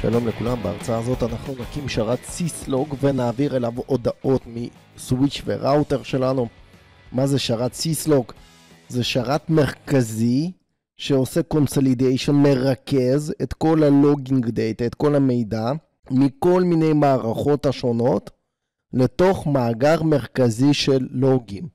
שלום לכולם, בהרצאה הזאת אנחנו נקים שרת סיסלוג ונעביר אליו הודעות מסוויץ' וראוטר שלנו. מה זה שרת סיסלוג? זה שרת מרכזי שעושה קונסולידיישן, מרכז את כל הלוגינג דאטה, את כל המידע, מכל מיני מערכות השונות, לתוך מאגר מרכזי של לוגים.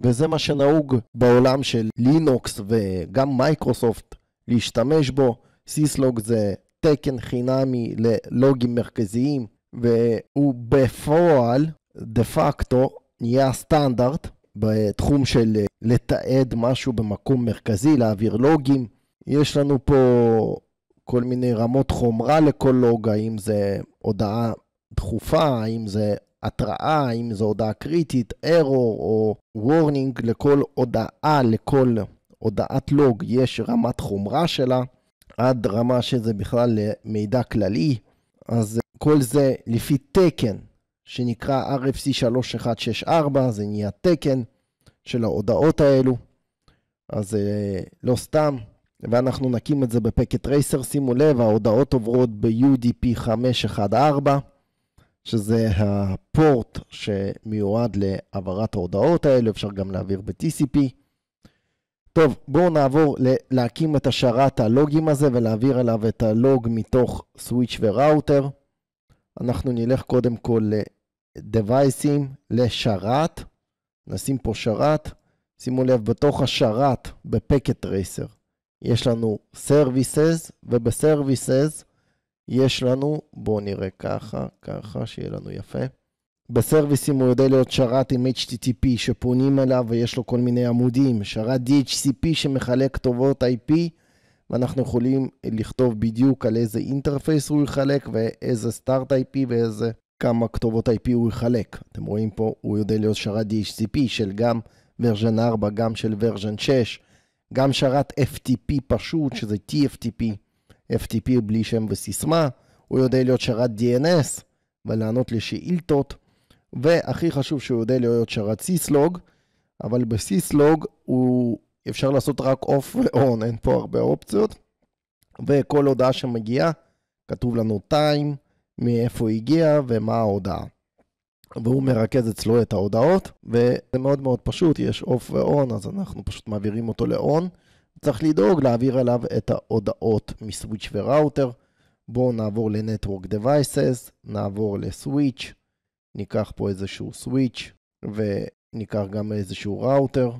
וזה מה שנהוג בעולם של לינוקס וגם מייקרוסופט להשתמש בו. סיסלוג זה תקן חינמי ללוגים מרכזיים, והוא בפועל, דה פקטו, נהיה הסטנדרט בתחום של אה, לתעד משהו במקום מרכזי, להעביר לוגים. יש לנו פה כל מיני רמות חומרה לכל לוג, האם זה הודעה דחופה, האם זה התראה, האם זו הודעה קריטית, error או warning, לכל הודעה, לכל הודעת לוג יש רמת חומרה שלה. עד רמה שזה בכלל מידע כללי, אז כל זה לפי תקן שנקרא RFC 3164, זה נהיה תקן של ההודעות האלו, אז אה, לא סתם, ואנחנו נקים את זה בפקט רייסר, שימו לב, ההודעות עוברות ב-UDP 514, שזה הפורט שמיועד להעברת ההודעות האלו, אפשר גם להעביר ב-TCP. טוב, בואו נעבור ל- להקים את השרת הלוגים הזה ולהעביר אליו את הלוג מתוך סוויץ' וראוטר. אנחנו נלך קודם כל לדווייסים, לשרת, נשים פה שרת. שימו לב, בתוך השרת, בפקט רייסר, יש לנו סרוויסס, ובסרוויסס יש לנו, בואו נראה ככה, ככה, שיהיה לנו יפה. בסרוויסים הוא יודע להיות שרת עם HTTP שפונים אליו ויש לו כל מיני עמודים, שרת DHCP שמחלק כתובות IP ואנחנו יכולים לכתוב בדיוק על איזה אינטרפייס הוא יחלק ואיזה סטארט IP ואיזה כמה כתובות IP הוא יחלק. אתם רואים פה, הוא יודע להיות שרת DHCP של גם ורז'ן 4, גם של ורז'ן 6, גם שרת FTP פשוט, שזה TFTP, FTP בלי שם וסיסמה, הוא יודע להיות שרת DNS ולענות לשאילתות. והכי חשוב שהוא יודע להיות שרת סיסלוג, אבל בסיסלוג הוא אפשר לעשות רק אוף ואון, אין פה הרבה אופציות. וכל הודעה שמגיעה, כתוב לנו טיים, מאיפה היא הגיעה ומה ההודעה. והוא מרכז אצלו את ההודעות, וזה מאוד מאוד פשוט, יש אוף ואון, אז אנחנו פשוט מעבירים אותו לאון. צריך לדאוג להעביר אליו את ההודעות מסוויץ' וראוטר. בואו נעבור לנטוורק דווייסס, נעבור לסוויץ', ניקח פה איזשהו סוויץ' וניקח גם איזשהו ראוטר.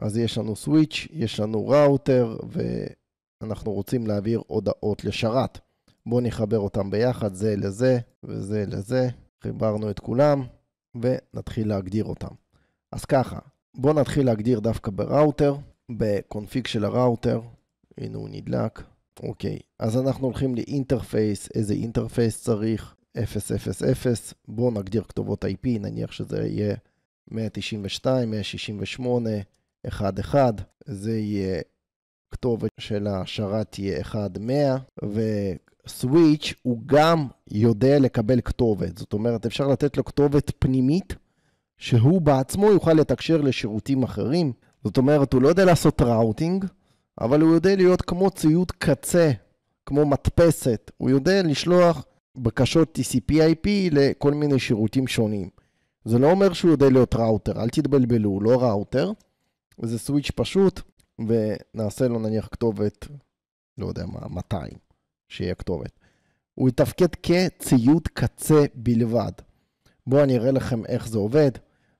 אז יש לנו סוויץ', יש לנו ראוטר, ואנחנו רוצים להעביר הודעות לשרת. בואו נחבר אותם ביחד, זה לזה וזה לזה. חיברנו את כולם, ונתחיל להגדיר אותם. אז ככה, בואו נתחיל להגדיר דווקא בראוטר, בקונפיג של הראוטר. הנה הוא נדלק. אוקיי, אז אנחנו הולכים לאינטרפייס, איזה אינטרפייס צריך, 000, בואו נגדיר כתובות IP, נניח שזה יהיה 192, 168, 11, זה יהיה כתובת של ההשערה תהיה 1100, וסוויץ' הוא גם יודע לקבל כתובת, זאת אומרת אפשר לתת לו כתובת פנימית, שהוא בעצמו יוכל לתקשר לשירותים אחרים, זאת אומרת הוא לא יודע לעשות ראוטינג, אבל הוא יודע להיות כמו ציוד קצה, כמו מדפסת, הוא יודע לשלוח בקשות TCP/IP לכל מיני שירותים שונים. זה לא אומר שהוא יודע להיות ראוטר, אל תתבלבלו, הוא לא ראוטר, זה סוויץ' פשוט, ונעשה לו נניח כתובת, לא יודע מה, 200, שיהיה כתובת. הוא יתפקד כציוד קצה בלבד. בואו אני אראה לכם איך זה עובד.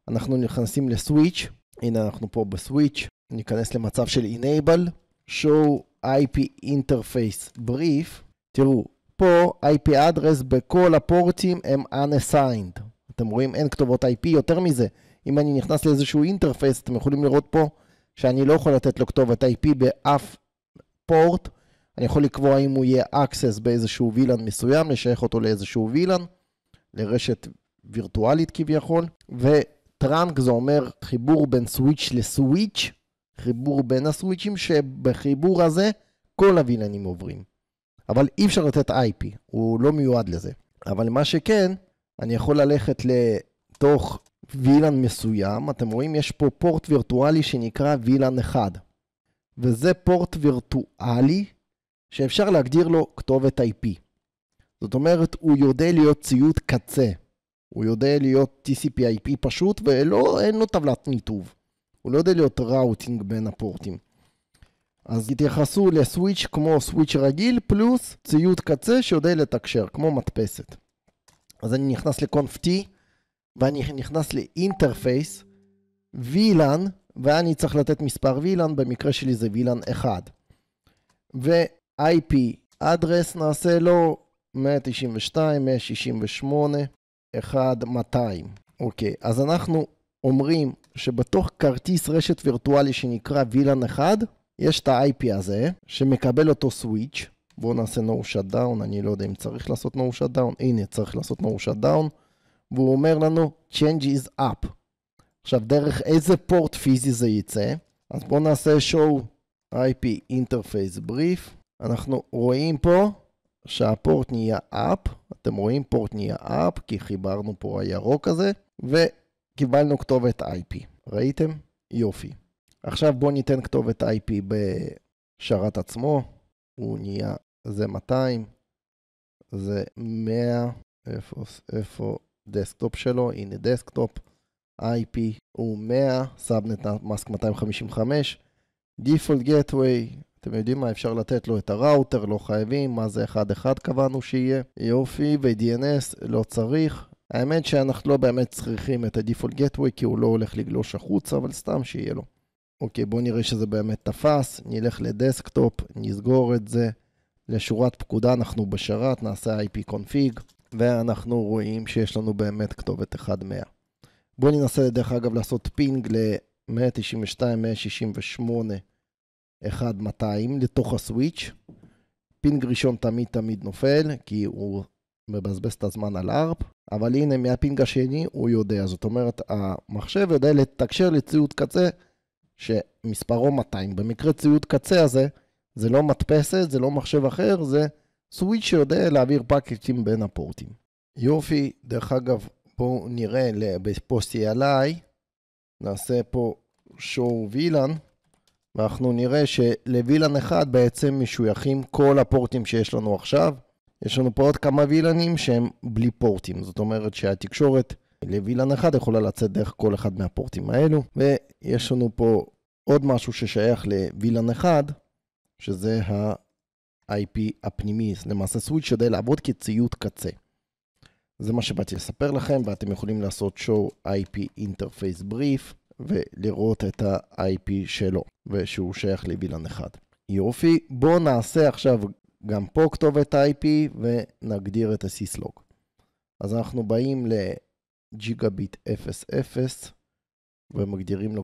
אנחנו נכנסים לסוויץ', הנה אנחנו פה בסוויץ', ניכנס למצב של Enable, show IP interface brief. תראו, פה IP address בכל הפורטים הם unassigned. אתם רואים, אין כתובות IP, יותר מזה, אם אני נכנס לאיזשהו אינטרפייס, אתם יכולים לראות פה שאני לא יכול לתת לו כתובת IP באף פורט. אני יכול לקבוע אם הוא יהיה access באיזשהו וילן מסוים, לשייך אותו לאיזשהו וילן, לרשת וירטואלית כביכול, וטראנק זה אומר חיבור בין סוויץ' לסוויץ', חיבור בין הסוויצ'ים, שבחיבור הזה כל הווילנים עוברים. אבל אי אפשר לתת IP, הוא לא מיועד לזה. אבל מה שכן, אני יכול ללכת לתוך וילן מסוים, אתם רואים יש פה פורט וירטואלי שנקרא וילן 1. וזה פורט וירטואלי שאפשר להגדיר לו כתובת IP. זאת אומרת, הוא יודע להיות ציוד קצה. הוא יודע להיות TCP IP פשוט, ואין לו טבלת ניתוב. הוא לא יודע להיות ראוטינג בין הפורטים. אז התייחסו לסוויץ' כמו סוויץ' רגיל, פלוס ציוד קצה שיודע לתקשר, כמו מדפסת. אז אני נכנס לקונף T, ואני נכנס לאינטרפייס, VLAN, ואני צריך לתת מספר VLAN, במקרה שלי זה VLAN 1. ו-IP אדרס נעשה לו 192, 168, 1, 200. אוקיי, אז אנחנו אומרים שבתוך כרטיס רשת וירטואלי שנקרא VLAN 1, יש את ה-IP הזה, שמקבל אותו סוויץ', בואו נעשה no shut down, אני לא יודע אם צריך לעשות no shut down, הנה צריך לעשות no shut down, והוא אומר לנו change is up. עכשיו, דרך איזה פורט פיזי זה יצא? אז בואו נעשה show IP interface brief, אנחנו רואים פה שהפורט נהיה up, אתם רואים פורט נהיה up, כי חיברנו פה הירוק הזה, וקיבלנו כתובת IP. ראיתם? יופי. עכשיו בואו ניתן כתובת IP בשרת עצמו, הוא נהיה זה 200, זה 100, איפה, איפה דסקטופ שלו, הנה דסקטופ, IP הוא 100, סאבנט מאסק 255, דיפולט גטווי, אתם יודעים מה, אפשר לתת לו את הראוטר, לא חייבים, מה זה 1-1 קבענו שיהיה, יופי, ו-DNS לא צריך. האמת שאנחנו לא באמת צריכים את הדיפולט גטווי כי הוא לא הולך לגלוש החוצה, אבל סתם שיהיה לו. אוקיי, בואו נראה שזה באמת תפס, נלך לדסקטופ, נסגור את זה. לשורת פקודה אנחנו בשרת, נעשה IP config, ואנחנו רואים שיש לנו באמת כתובת 1 100. בואו ננסה דרך אגב לעשות פינג ל-192, 168, 1 200 לתוך הסוויץ'. פינג ראשון תמיד תמיד נופל, כי הוא מבזבז את הזמן על ARP, אבל הנה מהפינג השני הוא יודע, זאת אומרת המחשב יודע לתקשר לציוד קצה שמספרו 200. במקרה ציוד קצה הזה, זה לא מדפסת, זה לא מחשב אחר, זה סוויץ' שיודע להעביר פאקטים בין הפורטים. יופי, דרך אגב, בואו נראה פה CLI, נעשה פה show VLAN, ואנחנו נראה שלווילן אחד בעצם משוייכים כל הפורטים שיש לנו עכשיו. יש לנו פה עוד כמה וילנים שהם בלי פורטים, זאת אומרת שהתקשורת לווילן אחת יכולה לצאת דרך כל אחד מהפורטים האלו. ויש לנו פה עוד משהו ששייך לווילן אחד, שזה ה-IP הפנימי, למעשה סוויץ' שיודע לעבוד כציות קצה. זה מה שבאתי לספר לכם, ואתם יכולים לעשות show IP interface brief ולראות את ה-IP שלו, ושהוא שייך לווילן אחד. יופי, בואו נעשה עכשיו גם פה כתובת IP ונגדיר את הסיסלוג. אז אנחנו באים ל... ג'יגאביט 00 ומגדירים לו